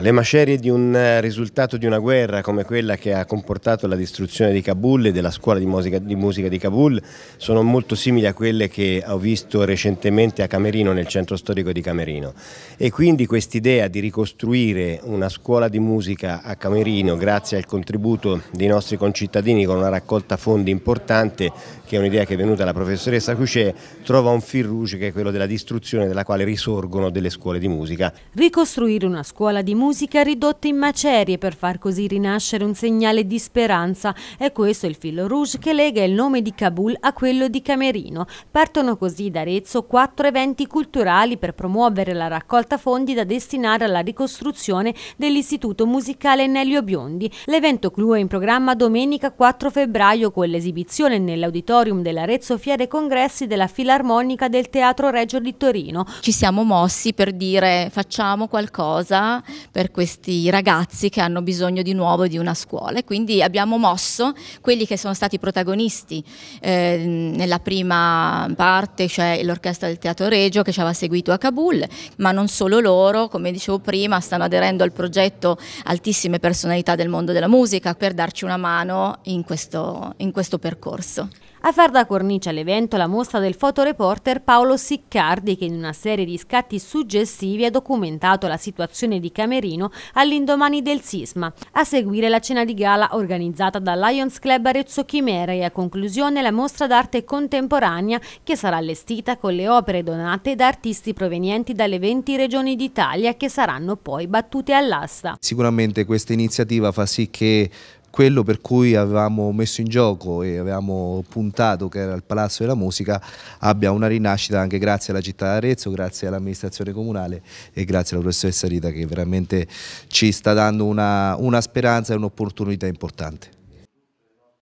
Le macerie di un eh, risultato di una guerra come quella che ha comportato la distruzione di Kabul e della scuola di musica, di musica di, Kabul sono molto simili a quelle che ho visto recentemente a Camerino, nel centro storico di Camerino. E quindi quest'idea di ricostruire una scuola di musica a Camerino grazie al contributo dei nostri concittadini con una raccolta fondi importante, che è un'idea che è venuta dalla professoressa Cucè, trova un fil rouge che è quello della distruzione della quale risorgono delle scuole di musica. Ricostruire una scuola di musica musica ridotta in macerie per far così rinascere un segnale di speranza. È questo il filo rouge che lega il nome di Kabul a quello di Camerino. Partono così da Arezzo quattro eventi culturali per promuovere la raccolta fondi da destinare alla ricostruzione dell'Istituto Musicale Nelio Biondi. L'evento clou è in programma domenica 4 febbraio con l'esibizione nell'auditorium dell'Arezzo Fiere Congressi della Filarmonica del Teatro Reggio di Torino. Ci siamo mossi per dire facciamo qualcosa per questi ragazzi che hanno bisogno di nuovo di una scuola. E quindi abbiamo mosso quelli che sono stati protagonisti eh, nella prima parte, cioè l'orchestra del Teatro Regio che ci aveva seguito a Kabul, ma non solo loro, come dicevo prima, stanno aderendo al progetto altissime personalità del mondo della musica per darci una mano in questo, in questo percorso. A far da cornice all'evento la mostra del fotoreporter Paolo Siccardi che in una serie di scatti suggestivi ha documentato la situazione di Camerino all'indomani del sisma, a seguire la cena di gala organizzata dal Lions Club Arezzo Chimera e a conclusione la mostra d'arte contemporanea che sarà allestita con le opere donate da artisti provenienti dalle 20 regioni d'Italia che saranno poi battute all'asta. Sicuramente questa iniziativa fa sì che quello per cui avevamo messo in gioco e avevamo puntato che era il Palazzo della Musica abbia una rinascita anche grazie alla città d'Arezzo, grazie all'amministrazione comunale e grazie alla professoressa Rita che veramente ci sta dando una, una speranza e un'opportunità importante.